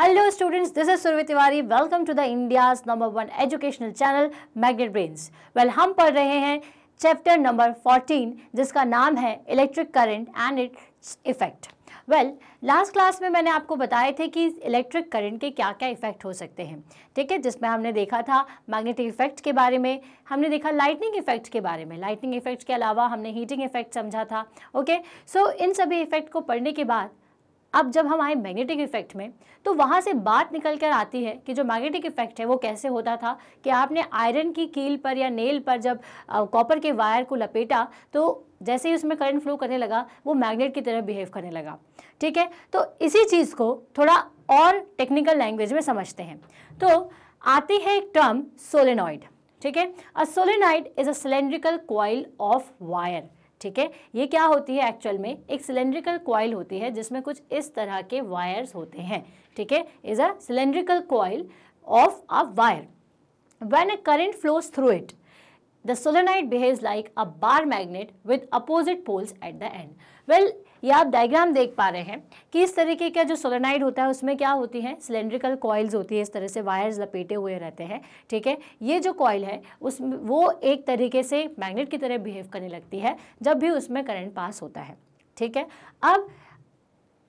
Hello students this is Surbhi Tiwari welcome to the India number one educational channel Magnet Brains well हम पढ़ रहे हैं chapter number fourteen जिसका नाम है electric current and its effect well last class में मैंने आपको बताए थे कि इलेक्ट्रिक करंट के क्या क्या इफेक्ट हो सकते हैं ठीक है जिसमें हमने देखा था मैग्नेटिक इफेक्ट के बारे में हमने देखा लाइटनिंग इफेक्ट के बारे में लाइटनिंग इफेक्ट के अलावा हमने हीटिंग इफेक्ट समझा था ओके सो so, इन सभी इफेक्ट को पढ़ने के बाद अब जब हम आए मैग्नेटिक इफेक्ट में तो वहाँ से बात निकल कर आती है कि जो मैग्नेटिक इफेक्ट है वो कैसे होता था कि आपने आयरन की कील पर या नेल पर जब कॉपर के वायर को लपेटा तो जैसे ही उसमें करंट फ्लो करने लगा वो मैग्नेट की तरह बिहेव करने लगा ठीक है तो इसी चीज़ को थोड़ा और टेक्निकल लैंग्वेज में समझते हैं तो आती है एक टर्म सोलेनॉइड ठीक है a solenoid is a cylindrical coil of wire ठीक है ये क्या होती है एक्चुअल में एक सिलेंड्रिकल क्वाइल होती है जिसमें कुछ इस तरह के वायर्स होते हैं ठीक है is a cylindrical coil of a wire when a current flows through it the solenoid behaves like a bar magnet with opposite poles at the end well ये आप डायग्राम देख पा रहे हैं कि इस तरीके का जो सोलेनाइड होता है उसमें क्या होती है सिलेंड्रिकल कॉइल्स होती है इस तरह से वायर्स लपेटे हुए रहते हैं ठीक है ये जो कॉइल है उस वो एक तरीके से मैग्नेट की तरह बिहेव करने लगती है जब भी उसमें करंट पास होता है ठीक है अब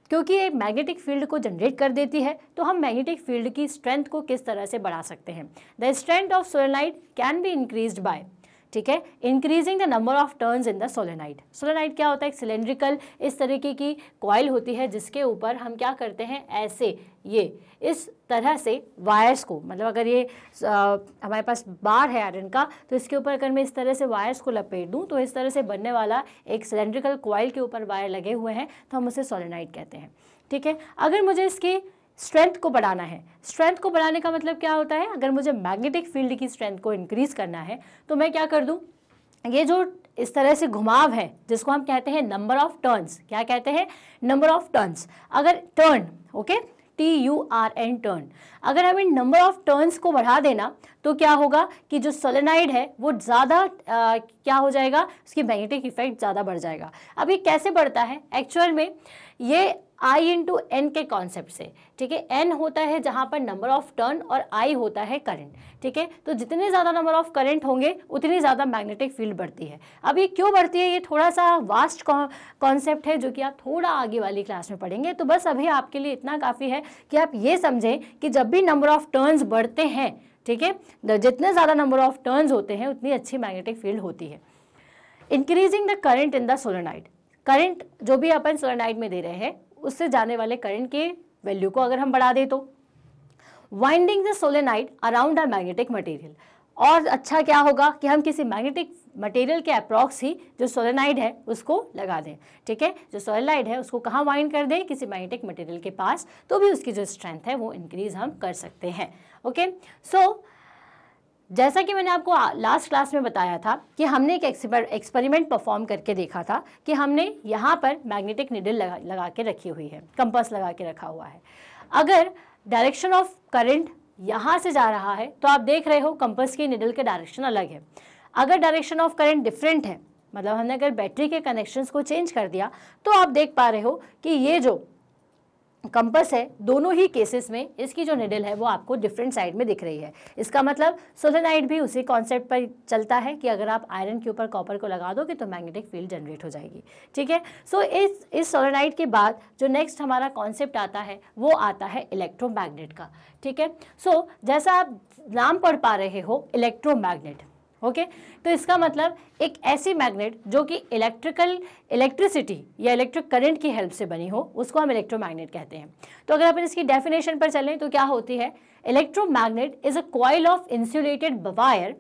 क्योंकि एक मैग्नेटिक फील्ड को जनरेट कर देती है तो हम मैग्नेटिक फील्ड की स्ट्रेंथ को किस तरह से बढ़ा सकते हैं the strength of solenoid can be increase by ठीक है increasing the number of turn in the solenoid solenoid क्या होता है एक सिलेंड्रिकल इस तरीके की कॉयल होती है जिसके ऊपर हम क्या करते हैं ऐसे ये इस तरह से वायर्स को मतलब अगर ये आ, हमारे पास बार है आयरन का तो इसके ऊपर अगर मैं इस तरह से वायर्स को लपेट दूं तो इस तरह से बनने वाला एक सिलेंड्रिकल कॉयल के ऊपर वायर लगे हुए हैं तो हम उसे सोलेनाइट कहते हैं ठीक है अगर मुझे इसकी स्ट्रेंथ को बढ़ाना है स्ट्रेंथ को बढ़ाने का मतलब क्या होता है अगर मुझे मैग्नेटिक फील्ड की स्ट्रेंथ को इंक्रीज़ करना है तो मैं क्या कर दूँ ये जो इस तरह से घुमाव है जिसको हम कहते हैं नंबर ऑफ टर्न्स क्या कहते हैं नंबर ऑफ टर्न्स अगर turn okay T U R N turn अगर हम इन नंबर ऑफ टर्न्स को बढ़ा देना तो क्या होगा कि जो सोलेनाइड है वो ज़्यादा क्या हो जाएगा उसकी मैग्नेटिक इफेक्ट ज़्यादा बढ़ जाएगा अब ये कैसे बढ़ता है एक्चुअल में ये आई इंटू एन के कॉन्सेप्ट से ठीक है एन होता है जहाँ पर नंबर ऑफ टर्न और आई होता है करंट ठीक है तो जितने ज़्यादा नंबर ऑफ करंट होंगे उतनी ज़्यादा मैग्नेटिक फील्ड बढ़ती है अब ये क्यों बढ़ती है ये थोड़ा सा वास्ट कॉन्सेप्ट है जो कि आप थोड़ा आगे वाली क्लास में पढ़ेंगे तो बस अभी आपके लिए इतना काफ़ी है कि आप ये समझें कि जब भी नंबर ऑफ टर्नस बढ़ते हैं ठीक है जितने ज़्यादा नंबर ऑफ टर्नस होते हैं उतनी अच्छी मैग्नेटिक फील्ड होती है increasing the current in the solenoid current जो भी अपन सोलेनाइड में दे रहे हैं उससे जाने वाले करंट के वैल्यू को अगर हम बढ़ा दें तो winding the solenoid around a magnetic material और अच्छा क्या होगा कि हम किसी मैग्नेटिक मटेरियल के अप्रॉक्स ही जो सोलेनाइड है उसको लगा दें ठीक है जो सोलेनाइड है उसको कहाँ वाइंड कर दें किसी मैग्नेटिक मटेरियल के पास तो भी उसकी जो स्ट्रेंथ है वो इंक्रीज हम कर सकते हैं ओके सो so, जैसा कि मैंने आपको लास्ट क्लास में बताया था कि हमने एक एक्सपेरिमेंट परफॉर्म करके देखा था कि हमने यहाँ पर मैग्नेटिक निडल लगा लगा के रखी हुई है कंपस लगा के रखा हुआ है अगर डायरेक्शन ऑफ करंट यहाँ से जा रहा है तो आप देख रहे हो कंपस की निडल के डायरेक्शन अलग है अगर डायरेक्शन ऑफ करंट डिफरेंट है मतलब हमने अगर बैटरी के कनेक्शंस को चेंज कर दिया तो आप देख पा रहे हो कि ये जो कंपस है दोनों ही केसेस में इसकी जो निडल है वो आपको डिफरेंट साइड में दिख रही है इसका मतलब सोलेनाइड भी उसी कॉन्सेप्ट पर चलता है कि अगर आप आयरन के ऊपर कॉपर को लगा दोगे तो मैग्नेटिक फील्ड जनरेट हो जाएगी ठीक है सो इस इस सोलेनाइड के बाद जो नेक्स्ट हमारा कॉन्सेप्ट आता है वो आता है इलेक्ट्रोमैग्नेट का ठीक है सो जैसा आप नाम पढ़ पा रहे हो इलेक्ट्रोमैग्नेट ओके तो इसका मतलब एक ऐसी मैग्नेट जो कि इलेक्ट्रिकल इलेक्ट्रिसिटी या इलेक्ट्रिक करंट की हेल्प से बनी हो उसको हम इलेक्ट्रोमैग्नेट कहते हैं तो अगर आप इसकी डेफिनेशन पर चलें तो क्या होती है electromagnet is a coil of insulated wire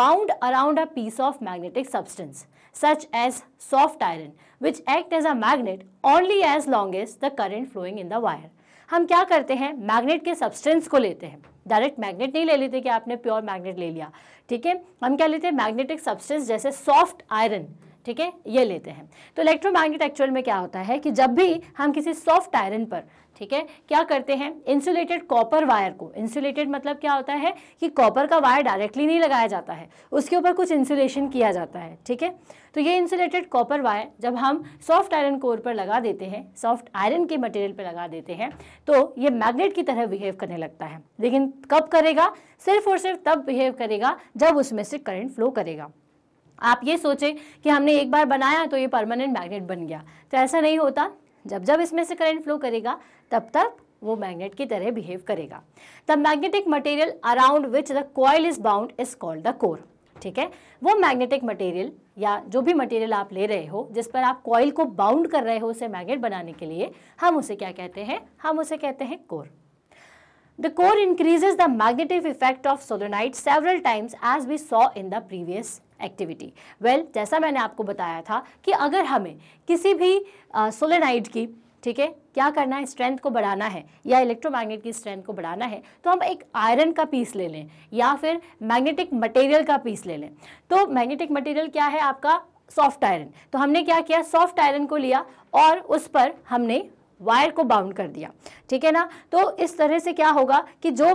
bound around a piece of magnetic substance such as soft iron which act as a magnet only as long as the current flowing in the wire हम क्या करते हैं magnet के substance को लेते हैं direct magnet नहीं ले लेते कि आपने प्योर मैग्नेट ले लिया ठीक है हम क्या लेते हैं मैग्नेटिक सब्सटेंस जैसे सॉफ्ट आयरन ठीक है ये लेते हैं तो इलेक्ट्रोमैग्नेट एक्चुअल में क्या होता है कि जब भी हम किसी सॉफ्ट आयरन पर ठीक है क्या करते हैं इंसुलेटेड कॉपर वायर को इंसुलेटेड मतलब क्या होता है कि कॉपर का वायर डायरेक्टली नहीं लगाया जाता है उसके ऊपर कुछ इंसुलेशन किया जाता है ठीक है तो ये इंसुलेटेड कॉपर वायर जब हम सॉफ्ट आयरन कोर पर लगा देते हैं सॉफ्ट आयरन के मटेरियल पर लगा देते हैं तो ये मैग्नेट की तरह बिहेव करने लगता है लेकिन कब करेगा सिर्फ और सिर्फ तब बिहेव करेगा जब उसमें से करंट फ्लो करेगा आप ये सोचें कि हमने एक बार बनाया तो ये परमानेंट मैग्नेट बन गया तो ऐसा नहीं होता जब जब इसमें से करंट फ्लो करेगा तब तक वो मैग्नेट की तरह बिहेव करेगा the magnetic material around which the coil is bound is called the core ठीक है वो मैग्नेटिक मटेरियल या जो भी मटेरियल आप ले रहे हो जिस पर आप कॉयल को बाउंड कर रहे हो उसे मैग्नेट बनाने के लिए हम उसे क्या कहते हैं हम उसे कहते हैं core the core increases the magnetic effect of solenoid several times as we saw in the previous activity well well, जैसा मैंने आपको बताया था कि अगर हमें किसी भी सोलेनाइड uh, की ठीक है क्या करना है स्ट्रेंथ को बढ़ाना है या इलेक्ट्रोमैग्नेट की स्ट्रेंथ को बढ़ाना है तो हम एक आयरन का पीस ले लें या फिर मैग्नेटिक मटेरियल का पीस ले लें तो मैग्नेटिक मटेरियल क्या है आपका सॉफ्ट आयरन तो हमने क्या किया सॉफ्ट आयरन को लिया और उस पर हमने वायर को बाउंड कर दिया ठीक है ना तो इस तरह से क्या होगा कि जो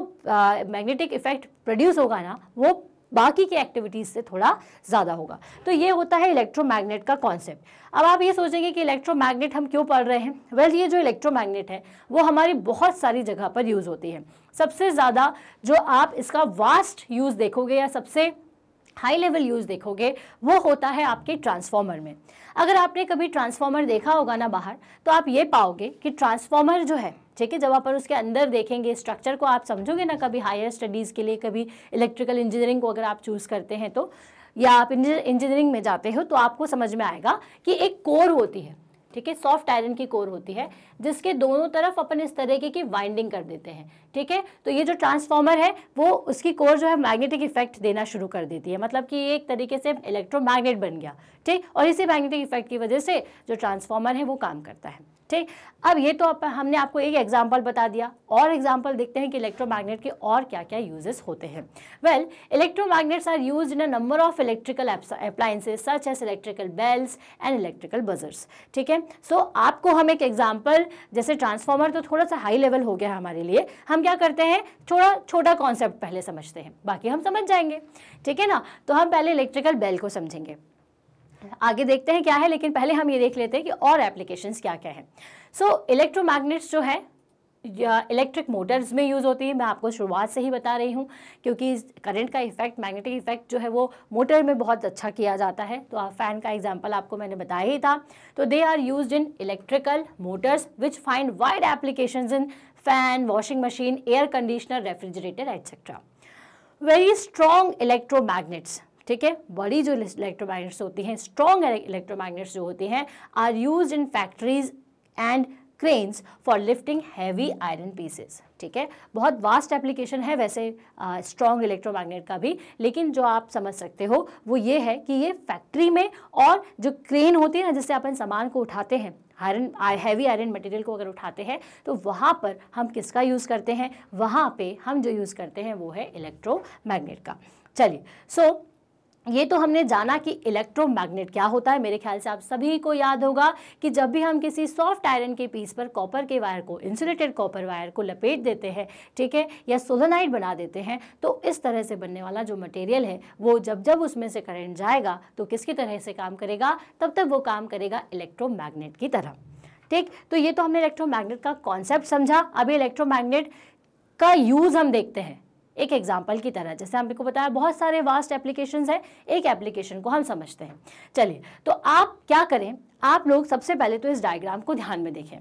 मैग्नेटिक इफेक्ट प्रोड्यूस होगा ना वो बाकी की एक्टिविटीज़ से थोड़ा ज़्यादा होगा तो ये होता है इलेक्ट्रोमैग्नेट का कॉन्सेप्ट अब आप ये सोचेंगे कि इलेक्ट्रोमैग्नेट हम क्यों पढ़ रहे हैं वेल well, ये जो इलेक्ट्रोमैग्नेट है वो हमारी बहुत सारी जगह पर यूज़ होती है सबसे ज़्यादा जो आप इसका वास्ट यूज़ देखोगे या सबसे हाई लेवल यूज़ देखोगे वो होता है आपके ट्रांसफॉर्मर में अगर आपने कभी ट्रांसफॉर्मर देखा होगा ना बाहर तो आप ये पाओगे कि ट्रांसफॉर्मर जो है ठीक है जब आप उसके अंदर देखेंगे स्ट्रक्चर को आप समझोगे ना कभी हायर स्टडीज़ के लिए कभी इलेक्ट्रिकल इंजीनियरिंग को अगर आप चूज़ करते हैं तो या आप इंजीनियरिंग में जाते हो तो आपको समझ में आएगा कि एक कोर होती है ठीक है सॉफ्ट आयरन की कोर होती है जिसके दोनों तरफ अपन इस तरीके की वाइंडिंग कर देते हैं ठीक है तो ये जो ट्रांसफॉर्मर है वो उसकी कोर जो है मैग्नेटिक इफेक्ट देना शुरू कर देती है मतलब कि ये एक तरीके से इलेक्ट्रोमैग्नेट बन गया ठीक और इसी मैग्नेटिक इफेक्ट की वजह से जो ट्रांसफॉर्मर है वो काम करता है ठीक अब ये तो आप, हमने आपको एक एग्जाम्पल बता दिया और एग्जाम्पल देखते हैं कि इलेक्ट्रोमैग्नेट के और क्या क्या यूजेस होते हैं well electromagnets are use in a number of electrical appliances such as electrical bells and electrical buzzers ठीक है सो आपको हम एक एग्जाम्पल जैसे ट्रांसफॉर्मर तो थोड़ा सा हाई लेवल हो गया हमारे लिए हम क्या करते हैं थोड़ा छोटा कॉन्सेप्ट पहले समझते हैं बाकी हम समझ जाएंगे ठीक है ना तो हम पहले इलेक्ट्रिकल बेल को समझेंगे आगे देखते हैं क्या है लेकिन पहले हम ये देख लेते हैं कि और एप्लीकेशंस क्या क्या हैं सो इलेक्ट्रोमैग्नेट्स जो है इलेक्ट्रिक मोटर्स में यूज़ होती है मैं आपको शुरुआत से ही बता रही हूँ क्योंकि करंट का इफेक्ट मैग्नेटिक इफेक्ट जो है वो मोटर में बहुत अच्छा किया जाता है तो फ़ैन का एग्जांपल आपको मैंने बताया ही था तो they are used in electrical motors which find wide application in fan washing machine air conditioner refrigerator etcetera very strong electro ठीक है बड़ी जो इलेक्ट्रोमैग्नेट्स होती हैं स्ट्रॉन्ग इलेक्ट्रोमैग्नेट्स जो होती हैं are use in factories and cranes for lifting heavy iron pieces ठीक है बहुत वास्ट एप्लीकेशन है वैसे स्ट्रॉन्ग इलेक्ट्रोमैग्नेट का भी लेकिन जो आप समझ सकते हो वो ये है कि ये फैक्ट्री में और जो क्रेन होती है ना जिससे अपन सामान को उठाते हैं आयरन हैवी आयरन मटेरियल को अगर उठाते हैं तो वहाँ पर हम किसका यूज़ करते हैं वहाँ पे हम जो यूज़ करते हैं वो है इलेक्ट्रो का चलिए सो so, ये तो हमने जाना कि इलेक्ट्रोमैग्नेट क्या होता है मेरे ख्याल से आप सभी को याद होगा कि जब भी हम किसी सॉफ्ट आयरन के पीस पर कॉपर के वायर को इंसुलेटेड कॉपर वायर को लपेट देते हैं ठीक है या सोलोनाइट बना देते हैं तो इस तरह से बनने वाला जो मटेरियल है वो जब जब उसमें से करंट जाएगा तो किसकी तरह से काम करेगा तब तक वो काम करेगा इलेक्ट्रो की तरह ठीक तो ये तो हमने इलेक्ट्रो का कॉन्सेप्ट समझा अभी इलेक्ट्रो का यूज़ हम देखते हैं एक एग्जाम्पल की तरह जैसे हम को बताया बहुत सारे वास्ट एप्लीकेशन हैं एक एप्लीकेशन को हम समझते हैं चलिए तो आप क्या करें आप लोग सबसे पहले तो इस डायग्राम को ध्यान में देखें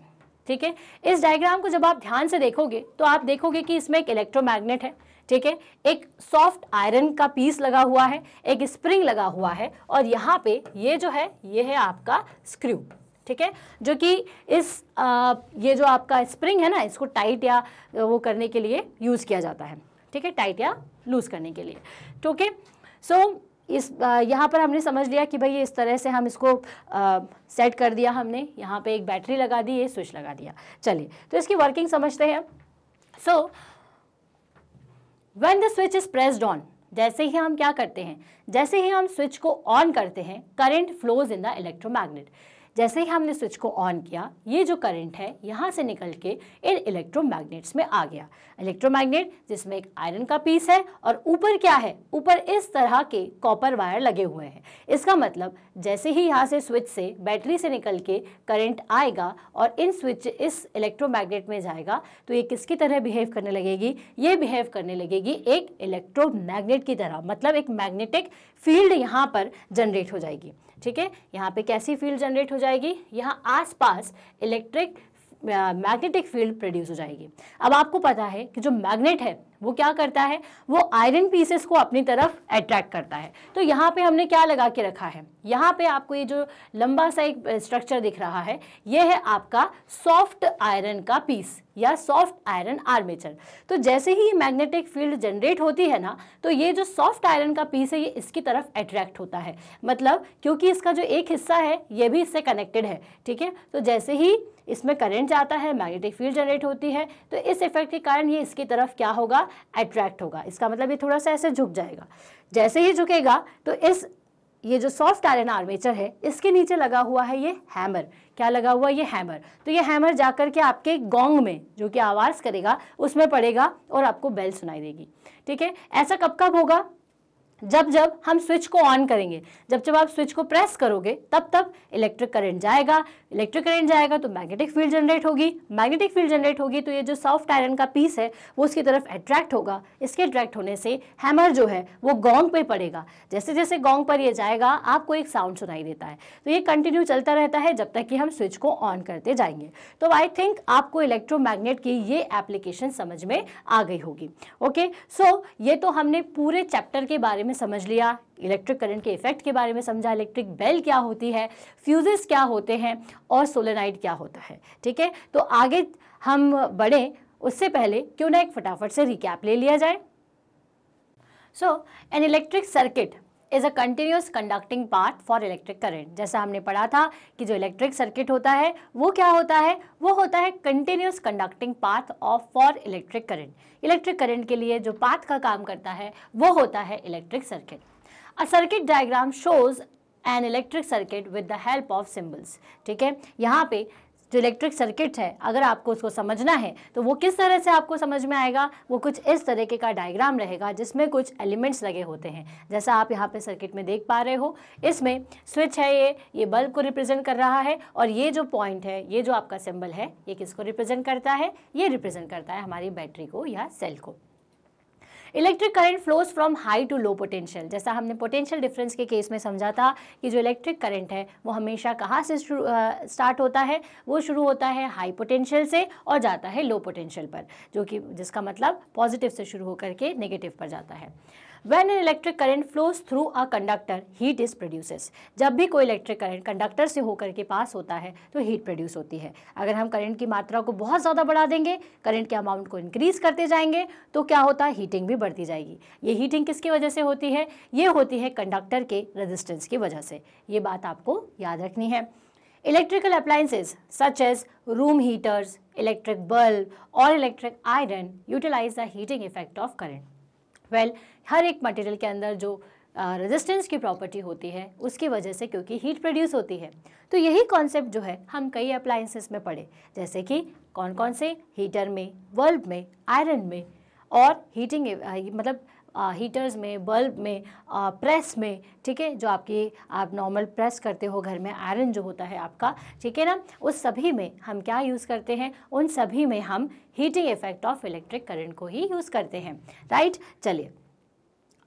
ठीक है इस डायग्राम को जब आप ध्यान से देखोगे तो आप देखोगे कि इसमें एक इलेक्ट्रोमैग्नेट है ठीक है एक सॉफ्ट आयरन का पीस लगा हुआ है एक स्प्रिंग लगा हुआ है और यहाँ पे ये जो है ये है आपका स्क्रू ठीक है जो कि इस आ, ये जो आपका स्प्रिंग है ना इसको टाइट या वो करने के लिए यूज़ किया जाता है ठीक है टाइट या लूज़ करने के लिए ठीक है सो इस यहाँ पर हमने समझ लिया कि भाई इस तरह से हम इसको आ, सेट कर दिया हमने यहाँ पे एक बैटरी लगा दी ये स्विच लगा दिया चलिए तो इसकी वर्किंग समझते हैं so when the switch is pressed on जैसे ही हम क्या करते हैं जैसे ही हम स्विच को ऑन करते हैं current flows in the electromagnet जैसे ही हमने स्विच को ऑन किया ये जो करंट है यहाँ से निकल के इन इलेक्ट्रोमैग्नेट्स में आ गया इलेक्ट्रोमैग्नेट जिसमें एक आयरन का पीस है और ऊपर क्या है ऊपर इस तरह के कॉपर वायर लगे हुए हैं इसका मतलब जैसे ही यहाँ से स्विच से बैटरी से निकल के करंट आएगा और इन स्विच इस इलेक्ट्रोमैग्नेट में जाएगा तो ये किसकी तरह बिहेव करने लगेगी ये बिहेव करने लगेगी एक इलेक्ट्रोमैग्नेट की तरह मतलब एक मैग्नेटिक फील्ड यहाँ पर जनरेट हो जाएगी ठीक है यहाँ पे कैसी फील्ड जनरेट हो जाएगी यहाँ आसपास इलेक्ट्रिक मैग्नेटिक फील्ड प्रोड्यूस हो जाएगी अब आपको पता है कि जो मैग्नेट है वो क्या करता है वो आयरन पीसेस को अपनी तरफ अट्रैक्ट करता है तो यहाँ पे हमने क्या लगा के रखा है यहाँ पे आपको ये जो लंबा सा एक स्ट्रक्चर दिख रहा है ये है आपका सॉफ्ट आयरन का पीस या सॉफ्ट आयरन आर्मेचर तो जैसे ही ये मैग्नेटिक फील्ड जनरेट होती है ना तो ये जो सॉफ्ट आयरन का पीस है ये इसकी तरफ अट्रैक्ट होता है मतलब क्योंकि इसका जो एक हिस्सा है ये भी इससे कनेक्टेड है ठीक है तो जैसे ही इसमें करंट जाता है मैग्नेटिक फील्ड जनरेट होती है तो इस इफेक्ट के कारण ये इसकी तरफ क्या होगा अट्रैक्ट होगा इसका मतलब ये थोड़ा सा ऐसे झुक जाएगा जैसे ही झुकेगा तो इस ये जो सॉफ्ट आयरन आर्मेचर है इसके नीचे लगा हुआ है ये हैमर क्या लगा हुआ ये हैमर तो ये हैमर जाकर के आपके गोंग में जो कि आवाज़ करेगा उसमें पड़ेगा और आपको बेल सुनाई देगी ठीक है ऐसा कब कब होगा जब जब हम स्विच को ऑन करेंगे जब जब आप स्विच को प्रेस करोगे तब तब इलेक्ट्रिक करंट जाएगा इलेक्ट्रिक करंट जाएगा तो मैग्नेटिक फील्ड जनरेट होगी मैग्नेटिक फील्ड जनरेट होगी तो ये जो सॉफ्ट आयरन का पीस है वो उसकी तरफ अट्रैक्ट होगा इसके अट्रैक्ट होने से हैमर जो है वो गोंग पे पड़ेगा जैसे जैसे गोंग पर ये जाएगा आपको एक साउंड सुनाई देता है तो ये कंटिन्यू चलता रहता है जब तक कि हम स्विच को ऑन करते जाएंगे तो आई थिंक आपको इलेक्ट्रोमैग्नेट की ये एप्लीकेशन समझ में आ गई होगी ओके सो so, ये तो हमने पूरे चैप्टर के बारे में समझ लिया इलेक्ट्रिक करंट के इफेक्ट के बारे में समझा इलेक्ट्रिक बेल क्या होती है फ्यूजेस क्या होते हैं और सोलेनाइड क्या होता है ठीक है तो आगे हम बढ़ें उससे पहले क्यों ना एक फटाफट से रिकैप ले लिया जाए so an electric circuit is a continuous conducting part for electric current जैसा हमने पढ़ा था कि जो इलेक्ट्रिक सर्किट होता है वो क्या होता है वो होता है continuous conducting path of for electric current electric current के लिए जो पाथ का काम करता है वो होता है electric circuit a circuit diagram shows an electric circuit with the help of symbols. ठीक है यहाँ पे जो इलेक्ट्रिक सर्किट है अगर आपको उसको समझना है तो वो किस तरह से आपको समझ में आएगा वो कुछ इस तरीके का डायग्राम रहेगा जिसमें कुछ एलिमेंट्स लगे होते हैं जैसा आप यहाँ पे सर्किट में देख पा रहे हो इसमें स्विच है ये ये बल्ब को रिप्रेजेंट कर रहा है और ये जो पॉइंट है ये जो आपका सिंबल है ये किसको रिप्रेजेंट करता है ये रिप्रेजेंट करता है हमारी बैटरी को या सेल को electric current flows from high to low potential जैसा हमने पोटेंशियल डिफरेंस के केस में समझा था कि जो इलेक्ट्रिक करंट है वो हमेशा कहाँ से स्टार्ट होता है वो शुरू होता है हाई पोटेंशियल से और जाता है लो पोटेंशियल पर जो कि जिसका मतलब पॉजिटिव से शुरू होकर के नेगेटिव पर जाता है when an electric current flows through a conductor heat is produce जब भी कोई इलेक्ट्रिक करेंट कंडक्टर से होकर के पास होता है तो हीट प्रोड्यूस होती है अगर हम करेंट की मात्रा को बहुत ज़्यादा बढ़ा देंगे करेंट के अमाउंट को इंक्रीज करते जाएंगे तो क्या होता है हीटिंग भी बढ़ती जाएगी ये हीटिंग किसकी वजह से होती है ये होती है कंडक्टर के रजिस्टेंस की वजह से ये बात आपको याद रखनी है electrical appliances such as room heaters electric bulb और electric iron utilize the heating effect of current well well, हर एक मटेरियल के अंदर जो रेजिस्टेंस की प्रॉपर्टी होती है उसकी वजह से क्योंकि हीट प्रोड्यूस होती है तो यही कॉन्सेप्ट जो है हम कई अप्लाइंसिस में पढ़े जैसे कि कौन कौन से हीटर में बल्ब में आयरन में और हीटिंग मतलब हीटर्स में बल्ब में प्रेस में ठीक है जो आपकी आप नॉर्मल प्रेस करते हो घर में आयरन जो होता है आपका ठीक है ना उस सभी में हम क्या यूज़ करते हैं उन सभी में हम heating effect of electric current को ही यूज़ करते हैं राइट चलिए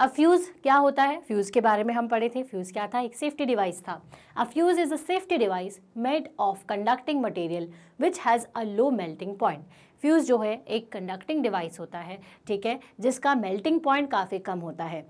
अब फ्यूज़ क्या होता है फ्यूज़ के बारे में हम पढ़े थे फ्यूज़ क्या था एक सेफ्टी डिवाइस था a fuse is a safety device made of conducting material which has a low melting point fuse जो है एक कंडक्टिंग डिवाइस होता है ठीक है जिसका मेल्टिंग पॉइंट काफ़ी कम होता है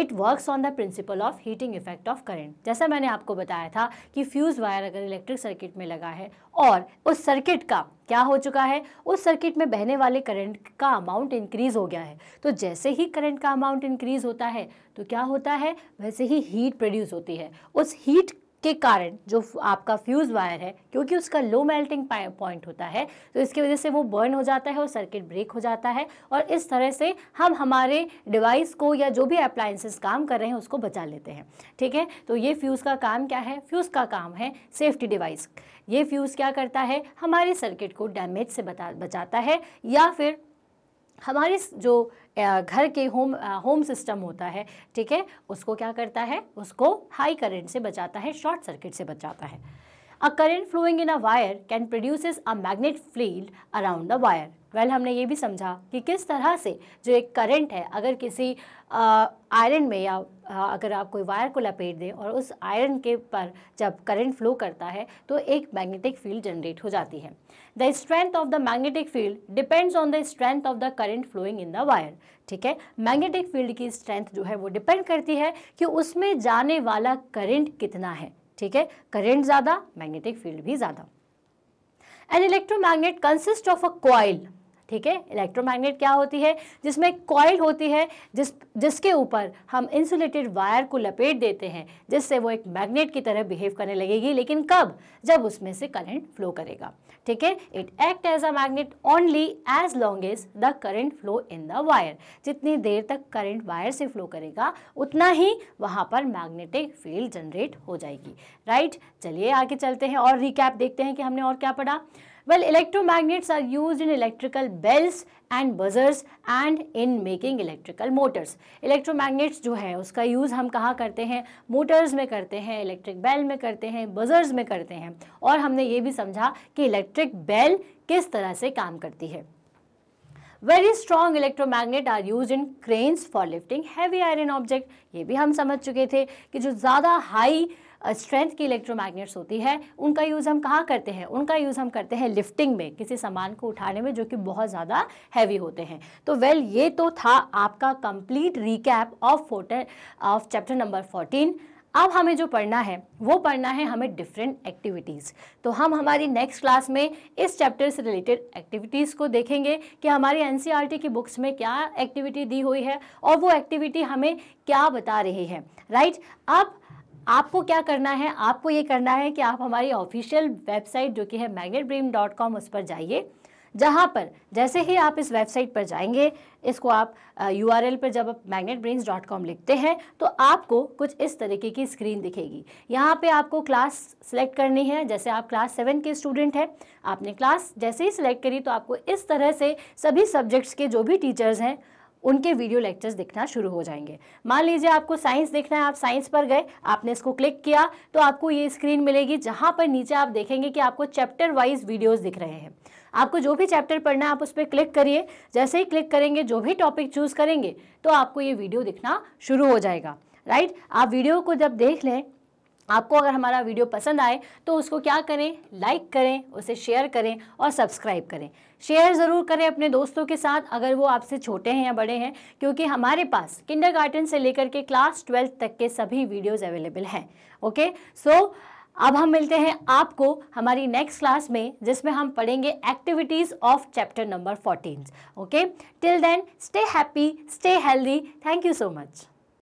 it works on the principle of heating effect of current जैसा मैंने आपको बताया था कि फ्यूज़ वायर अगर इलेक्ट्रिक सर्किट में लगा है और उस सर्किट का क्या हो चुका है उस सर्किट में बहने वाले करंट का अमाउंट इंक्रीज़ हो गया है तो जैसे ही करंट का अमाउंट इंक्रीज़ होता है तो क्या होता है वैसे ही हीट प्रोड्यूस होती है उस हीट के कारण जो आपका फ्यूज़ वायर है क्योंकि उसका लो मेल्टिंग पॉइंट होता है तो इसकी वजह से वो बर्न हो जाता है और सर्किट ब्रेक हो जाता है और इस तरह से हम हमारे डिवाइस को या जो भी अप्लायंसेस काम कर रहे हैं उसको बचा लेते हैं ठीक है तो ये फ्यूज़ का काम क्या है फ्यूज़ का काम है सेफ्टी डिवाइस ये फ्यूज़ क्या करता है हमारे सर्किट को डैमेज से बता बचाता है या फिर हमारे जो घर के होम होम सिस्टम होता है ठीक है उसको क्या करता है उसको हाई करंट से बचाता है शॉर्ट सर्किट से बचाता है a current flowing in a wire can produce a magnet field around the wire well हमने ये भी समझा कि किस तरह से जो एक करंट है अगर किसी आयरन में या आ, अगर आप कोई वायर को लपेट दें और उस आयरन के पर जब करंट फ्लो करता है तो एक मैग्नेटिक फील्ड जनरेट हो जाती है the strength of the magnetic field depends on the strength of the current flowing in the wire ठीक है मैग्नेटिक फील्ड की स्ट्रेंथ जो है वो डिपेंड करती है कि उसमें जाने वाला करंट कितना है ठीक है करेंट ज़्यादा मैग्नेटिक फील्ड भी ज़्यादा an electromagnet consist of a coil ठीक है इलेक्ट्रोमैग्नेट क्या होती है जिसमें एक कॉइल होती है जिस जिसके ऊपर हम इंसुलेटेड वायर को लपेट देते हैं जिससे वो एक मैग्नेट की तरह बिहेव करने लगेगी लेकिन कब जब उसमें से करंट फ्लो करेगा ठीक है it act as a magnet only as long as the current flow in the wire जितनी देर तक करेंट वायर से फ्लो करेगा उतना ही वहां पर मैग्नेटिक फील्ड जनरेट हो जाएगी राइट right? चलिए आगे चलते हैं और रिकैप देखते हैं कि हमने और क्या पढ़ा well electro electromagnets are use in electrical bells and buzzers and in making electrical motors electro electromagnets जो है उसका यूज़ हम कहाँ करते हैं मोटर्स में करते हैं इलेक्ट्रिक बेल में करते हैं बजर्स में करते हैं और हमने ये भी समझा कि इलेक्ट्रिक बेल किस तरह से काम करती है very strong electro electromagnet are use in cranes for lifting heavy iron object ये भी हम समझ चुके थे कि जो ज़्यादा हाई स्ट्रेंथ की इलेक्ट्रोमैग्नेट्स होती है उनका यूज़ हम कहाँ करते हैं उनका यूज़ हम करते हैं लिफ्टिंग में किसी सामान को उठाने में जो कि बहुत ज़्यादा हैवी होते हैं तो वेल well, ये तो था आपका कंप्लीट रिकैप ऑफ फोटर ऑफ चैप्टर नंबर फोर्टीन अब हमें जो पढ़ना है वो पढ़ना है हमें डिफरेंट एक्टिविटीज़ तो हम हमारी नेक्स्ट क्लास में इस चैप्टर से रिलेटेड एक्टिविटीज़ को देखेंगे कि हमारी एन e की बुक्स में क्या एक्टिविटी दी हुई है और वो एक्टिविटी हमें क्या बता रही है राइट अब आपको क्या करना है आपको ये करना है कि आप हमारी ऑफिशियल वेबसाइट जो कि है मैगनेट ब्रेम डॉट कॉम उस पर जाइए जहाँ पर जैसे ही आप इस वेबसाइट पर जाएंगे इसको आप यू आर एल पर जब आप मैगनेट ब्रेन्स डॉट कॉम लिखते हैं तो आपको कुछ इस तरीके की स्क्रीन दिखेगी यहाँ पे आपको क्लास सेलेक्ट करनी है जैसे आप क्लास सेवन के स्टूडेंट हैं आपने क्लास जैसे ही सिलेक्ट करी तो आपको इस तरह से सभी सब्जेक्ट्स के जो भी टीचर्स हैं उनके वीडियो लेक्चर्स दिखना शुरू हो जाएंगे मान लीजिए आपको साइंस देखना है आप साइंस पर गए आपने इसको क्लिक किया तो आपको ये स्क्रीन मिलेगी जहाँ पर नीचे आप देखेंगे कि आपको चैप्टर वाइज वीडियोज़ दिख रहे हैं आपको जो भी चैप्टर पढ़ना है आप उस पर क्लिक करिए जैसे ही क्लिक करेंगे जो भी टॉपिक चूज़ करेंगे तो आपको ये वीडियो दिखना शुरू हो जाएगा राइट आप वीडियो को जब देख लें आपको अगर हमारा वीडियो पसंद आए तो उसको क्या करें लाइक करें उसे शेयर करें और सब्सक्राइब करें शेयर ज़रूर करें अपने दोस्तों के साथ अगर वो आपसे छोटे हैं या बड़े हैं क्योंकि हमारे पास किंडरगार्टन से लेकर के क्लास ट्वेल्थ तक के सभी वीडियोज़ अवेलेबल हैं ओके सो so, अब हम मिलते हैं आपको हमारी नेक्स्ट क्लास में जिसमें हम पढ़ेंगे activities of chapter number fourteen okay till then stay happy stay healthy thank you so much